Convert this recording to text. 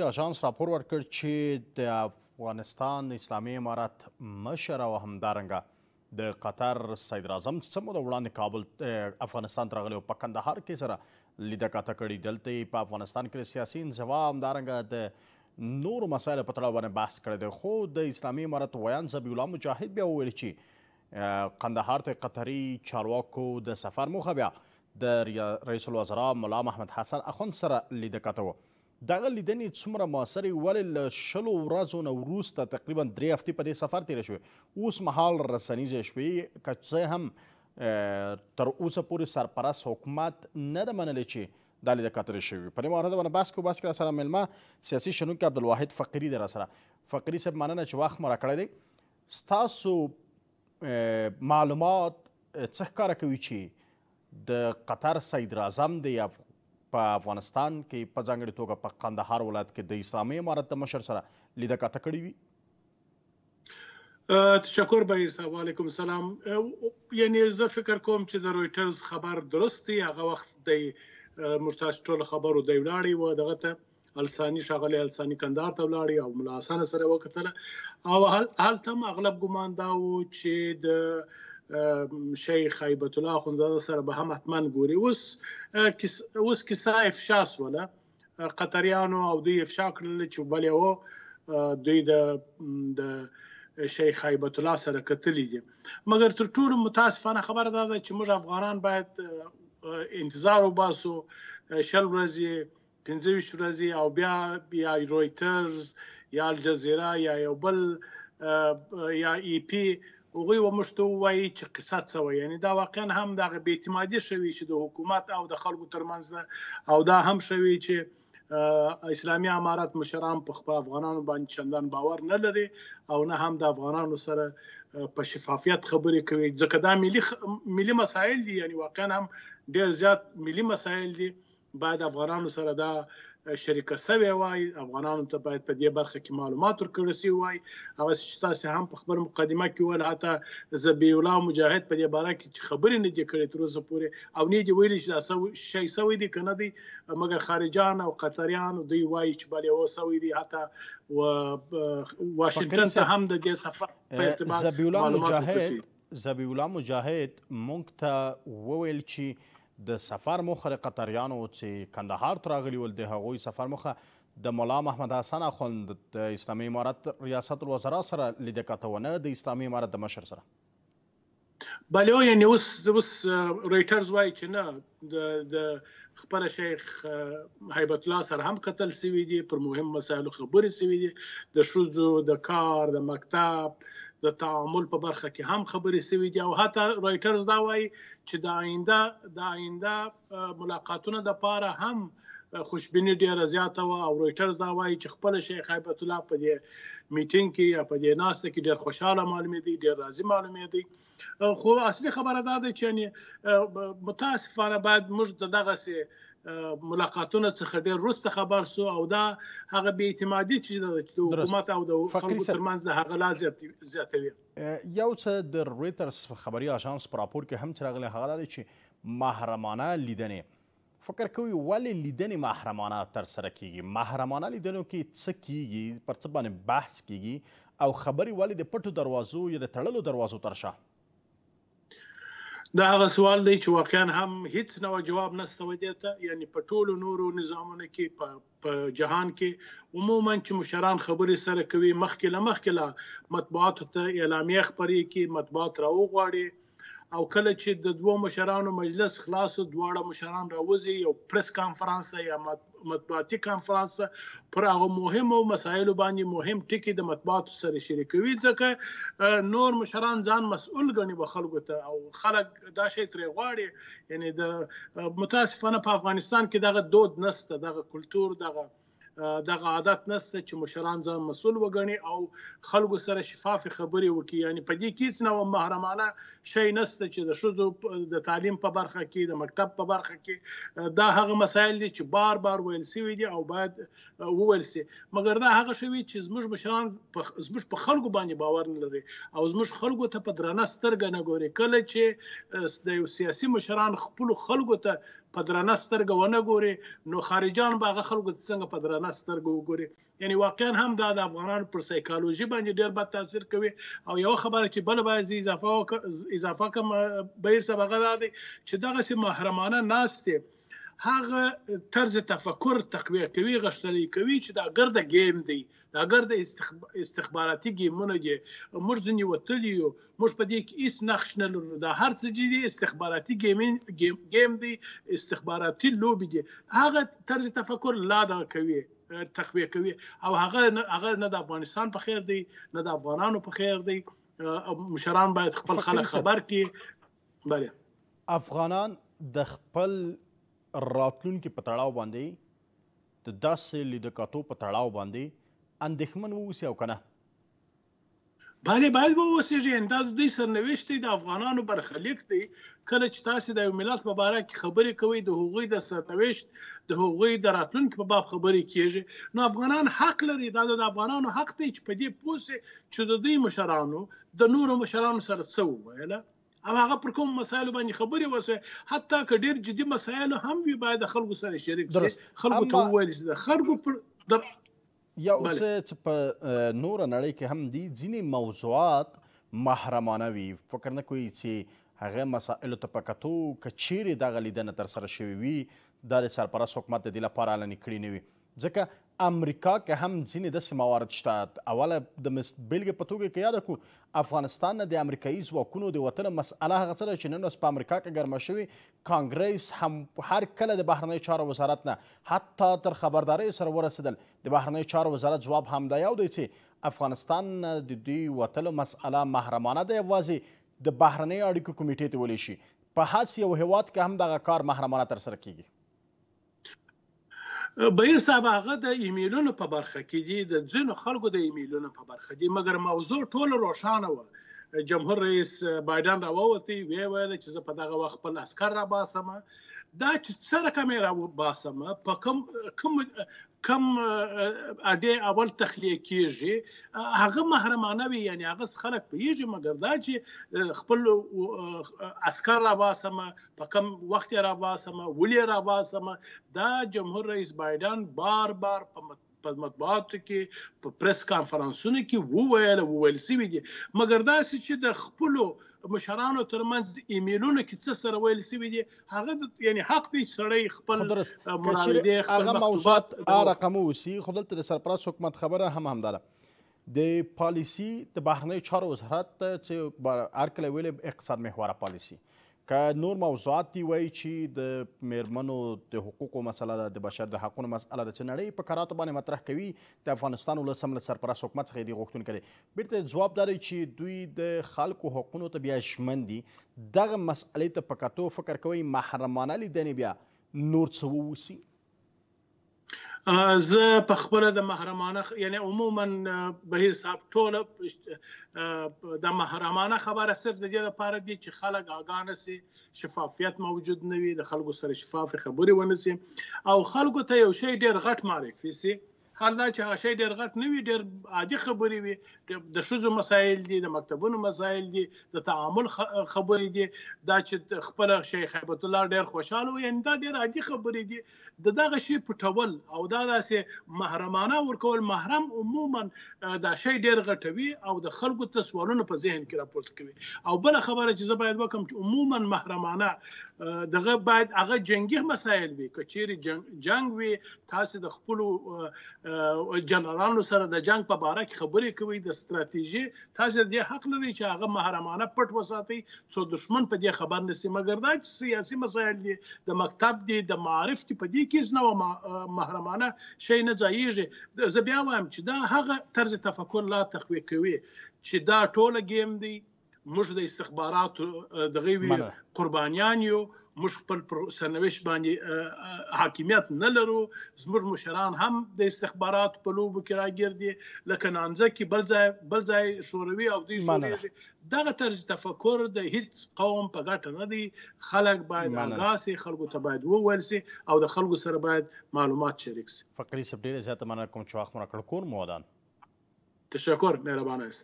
آژانس راپور ورکړ چې د افغانستان اسلامي امارات مشر او همدارنګه د قطر صدراعظم څه موده وړاندې کابل افغانستان ته راغلی او په کندهار کې سره لیده کاته کړې دلته په افغانستان کې سیاسي انزوا همدارنګه د نورو مسایلو په تړاو باندې بحث کړی دی خو د اسلامي امارات ویان ذبیح الله مجاهد بیا وویل چې قندهار ته قطري چارواکو د سفر موخه بیا د رئیس الوزرا ملا محمد حسن اخوند سره لیده کاته وه دغه لیدنې څومره موثرې ولې له شلو ورځو نه وروسته تقریبا درې هفتې په دې سفر تېرې شوې اوس مهال رسنیزې شوې که څه هم تر اوسه پورې سرپرست حکومت نه ده منلی چې دا لیده کتلې شوې په دې مورد باندې بحث کوو بحث کې راسره میلمه سیاسي شنونکی عبدالواحد فقري دی راسره فقري صاحب مننه چې وخت مو راکړی دی ستاسو معلومات څه ښکاره کوي چې د قطر صدراعظم د په افغانستان کې په ځانګړې توګه په قندهار ولایت کې د اسلامي امارت د مشر سره لیده کاته کړې وي تشکر به سلام علیکم سلام یعنی زه فکر کوم چې د رويټرز خبر درست دی هغه وخت د مرتاش ټول خبرو دی ولاړی و دغه ته السانی شغله السانی کندار ته ولاړی او ملا حسن سره وکتل او هل هل تم اغلب ګمان دا و چې د شیخ هیبت الله اخندزاده سره به هم حتما ګوري اوس اوس کیسه افشا سوله قطریانو او دوی افشا کړل چې بل یو دوی د د شیخ هیبت الله سره کتلی دي مګر تر ټولو متاسفانه خبره ده چې موږ افغانان باید انتظار وباسو شل ورځې پنځه ویشت ورځې او بیا بیا رويټرز یا الجزیره یا یو بل یا ای پی هغوی و موږ ته ووایي چې قصه څه وایي یعنې دا واقعا هم دغه بې اعتمادي شوي چې د حکومت او د خلکو ترمنځ او دا هم شوي چې اسلامي امارات مشران په خپل افغانانو باندې چندان باور نه لري او نه هم د افغانانو سره په شفافیت خبرې کوي ځکه دا ملي خ... ملي مسایل دي یعنی واقعا هم ډیر زیات ملي مسایل دي باید افغانانو سره دا شریکه سوې وای افغانانو ته باید په دې برخه کې معلومات ورکړل شي وای هغه چې تاسو هم په خبر مقدمه کې ول حتی زبی الله مجاهد په دې باره کې خبرې نه دي کړې تر اوسه پورې او نه دي ویلي چې شي سوې دي کنه دي مګر خارجان او قطریان دوی وای چې بلې و سوې دي حتی و واشنگټن ته هم د دې سفر په اعتبار زبی الله مجاهد زبی الله مجاهد مونږ ته وویل چې د سفر مخه د قطریانو چې کندهار ته راغلي ول د هغوی سفر مخه د مولا محمد حسن اخوند د اسلامي امارت ریاست الوزرا سره لیده کته ونه د اسلامي امارت د مشر سره بله یعنی اوس اوس رویټرز وایي چې نه د د خپل شیخ هیبت الله سره هم قتل سوي دي پر مهم مسایلو خبرې سوي دي د شوزو د کار د مکتب د تعامل په برخه کې هم خبرې سوي دي او حتی رایټرز دا وایي چې د آینده د آینده ملاقاتونو د پاره هم خوشبيني ډیره زیاته وه او رويټرز دا وایي چې خپل شیخ حبیب الله په دې میټینګ کې یا په دې ناسته کې ډیر خوشاله معلومې دي ډیر راضي معلومې دي خو اصلي خبره دا ده چې متاسفانه بعد موږ دغه سي ملاقاتونه څخه ډیر وروسته خبر سو او دا هغه بی اعتمادي چې د حکومت او د خلکو ترمنځ هغه لا زیاتوي یو څه د رويټرز خبري آژانس په راپور کې هم چې راغلی هغه لري چې محرمانه لیدنه فکر کوي ولې لیدنې محرمانه ترسره کیږي محرمانه لیدنو کې څه کیږي پر څه باندې بحث کیږي او خبرې ولې د پټو دروازو یا د تړلو دروازو تر شا دا هغه سوال دی چې واقعا هم هیڅ نو جواب نشته ودی ته یعنی په ټولو نورو نظامونو کې په جهان کې عموما چې مشران خبرې سره کوي مخکې لمخکې لا مطبوعاتو ته اعلامیه خبرې کوي مطبوعات راوغواړي او کله چې د دوه مشرانو مجلس خلاص دواړه مشران راوځي یو پریس کانفرنس یا مطبوعاتي کانفرنس پر هغه مهمو مسایلو باندې مهم ټکي د مطبوعاتو سره شریکوي ځکه نور مشران ځان مسؤل ګڼي به خلکو ته او خلک دا شی ترې غواړي یعنی د متاسفانه په افغانستان کې دغه دود نسته دغه کلچر دغه دغه عادت نشته چې مشران ځان مسول وګڼي او خلکو سره شفاف خبرې وکړي یعنی په دې کې هیڅ نه محرمانه شی نشته چې د شوزو د تعلیم په برخه کې د مکتب په برخه کې دا هغه مسایل دي چې بار بار ویل سوي دي او باید وویل سي مګر دا هغه شوی چې زموږ مشران زموږ په خلکو باندې باور نه لري او زموږ خلکو ته په درنه سترګه نه ګوري کله چې د سیاسي مشران خپل خلکو ته په درنه سترګه ونه ګوري نو خارجان به هغه خلکو څنګه په درنه سترګو وګوري یعنی واقعا هم دا د افغانانو پر سایکالوژي باندې ډیر بد تاثیر کوي او یو خبره چې بل به اضافه وک... اضافه کوم بیر سبق دا دی چې دغه سي محرمانه ناشته هغه طرز تفکر تقویه کوي غشتلې کوي چې دا ګرد گیم دی دا ګرد استخباراتي گیمونه دي موږ ځنی وتلی یو موږ په دې کې هیڅ نقش نه لرو دا هر څه دي استخباراتي گیمین گیم دی استخباراتي لوبي دي هغه طرز تفکر لا دا کوي تقویه کوي او هغه هغه نه د افغانستان په خیر دی نه د افغانانو په خیر دی مشران باید خپل خلک خبر کړي بله افغانان د خپل راتلونکي په تړاو باندې د داسې لیدکاتو په تړاو باندې اندېښمن ووسي او کنه باندې باید به اوسېږي ان دا د دوی سرنوشت دی د افغانانو برخلیک دی کله چې تاسو د یو ملت په اړه کې خبرې کوي د حقوقي د سرنوشت د حقوقي د راتلونکو په باب خبرې کیږي نو افغانان حق لري دا د افغانانو حق دی چې په دې پوسه چې د دوی مشرانو د نورو مشرانو سره څه وویل او هغه پر کوم مسایلو باندې خبرې وسه حتی که ډیر جدي مسایل هم وي باید خلکو سره شریک شي خلکو ته وویل شي خلکو پر یا اوس چې په نور نړۍ کې هم دي ځینې موضوعات محرمانه وي فکر نه کوي چې هغه مسائل ته پکتو کچیر دغه لیدنه تر سره شوی وي د سرپرست حکومت د لپاره اعلان کړی نه وي ځکه امریکا که هم ځینې داسې موارد شته اوله د بېلګې په توګه که یاده کړو افغانستان نه د امریکایي ځواکونو د وطن مسئله هغه څه ده چې نن اوس په امریکا کې ګرمه شوې کانګریس هم هر کله د بهرنیو چارو وزارت نه حتی تر خبردارۍ سره ورسېدل د بهرنیو چارو وزارت ځواب هم دا یو دی چې افغانستان نه د دوی وتلو مسئله محرمانه ده یوازې د بهرنیو اړیکو کمیټې ته ویلی شي په هسې یو هیواد کې هم دغه کار محرمانه ترسره کیږي بهیر صاحب هغه د ایمیلونو په برخه کې دي د ځینو خلکو د ایمیلونو په برخه دي مګر موضوع ټول روښانه و جمهور رئیس بایدن راووتی وی ویل چې زه په دغه وخت خپل عسكر را باسم دا چې سره کیمرا باسم په کوم کوم کم اډې اول تخلیه کیږي هغه محرمانه وي یعنی هغه خلک پیږي مګر دا چې خپل عسكر را باسم په کم وخت را باسم ولې را باسم دا جمهور رئیس بایدن بار بار په په مطبوعاتو کې په پریس کانفرنسونو کې وویل وویل سوي دي مګر دا چې د خپلو مشرانو ترمنځ ایمیلونه کې څه سره ویل سوي دي هغه یعنی حق دی سړی خپل مراندې خپل موضوعات رقم وسی خو دلته د سرپرست حکومت خبره هم همداره د پالیسی د بهرنی چارو وزارت چې هر کله ویل اقتصاد محوره پالیسی که نور موضوعات دی وایي چې د میرمنو د حقوقو مسله د بشر د حقوقو مسله د چنړې په قراتو باندې مطرح کوي د افغانستان ولسم له سرپرست حکومت څخه دی غوښتون کړي بیرته جواب داري چې دوی د خلکو حقوقو ته بیا شمن دي دغه مسلې ته په کتو فکر کوي محرمانه لیدنې بیا نور څه ووسی زه په خپل د محرمانه یعنی عموما بهیر صاحب ټوله د محرمانه خبره صرف د دې لپاره دی چې خلک آگانه سي شفافیت موجود نه وي د خلکو سره شفاف خبرې ونسي او خلکو ته یو شی ډیر غټ معرفي سي هر دا چې هغه شی ډېر غټ نه وي ډېر عادي خبرې وي د ښځو مسایل دي د مکتبونو مسایل دي د تعامل خبرې دي دا چې خپل شیخ حبت الله ډېر خوشاله وي دا ډېر عادي خبرې دي د دغه شی پټول او دا داسې محرمانه ورکول محرم عموما دا شی ډېر غټوي او د خلکو ته سوالونه په ذهن کې راپورته کوي او بل خبره چې زه باید وکم چې عموما محرمانه دغه باید هغه جنگي مسایل وي کچیر جنگ جنگ وي تاسو د خپل جنرالانو سره د جنگ په اړه خبرې کوي د ستراتیژي تاسو د حق لري چې هغه محرمانه پټ وساتي څو دشمن په دې خبر نسی مګر دا چې سیاسي مسایل دي د مکتب دي د معارف دي په دې کې نو محرمانه شي نه ځایږي زه بیا وایم چې دا هغه طرز تفکر لا تقوی کوي چې دا ټوله گیم دی موږ د استخباراتو د غوي قربانيان یو موږ خپل سرنوشت باندې حاکمیت نه لرو زموږ مشران هم د استخبارات په لوبو کې راګردي لکه نامځکه بل ځای بل ځای شوروي او دوی شوروي دغه طرز تفکر د هیڅ قوم په ګټه نه دی خلک باید آگاسي خلکو ته باید وویل سي او د خلکو سره باید معلومات شریک سي فقري سب ډیره زیاته مننه کوم چې وخت مو راکړ کور مو ودان تشکر مهربانه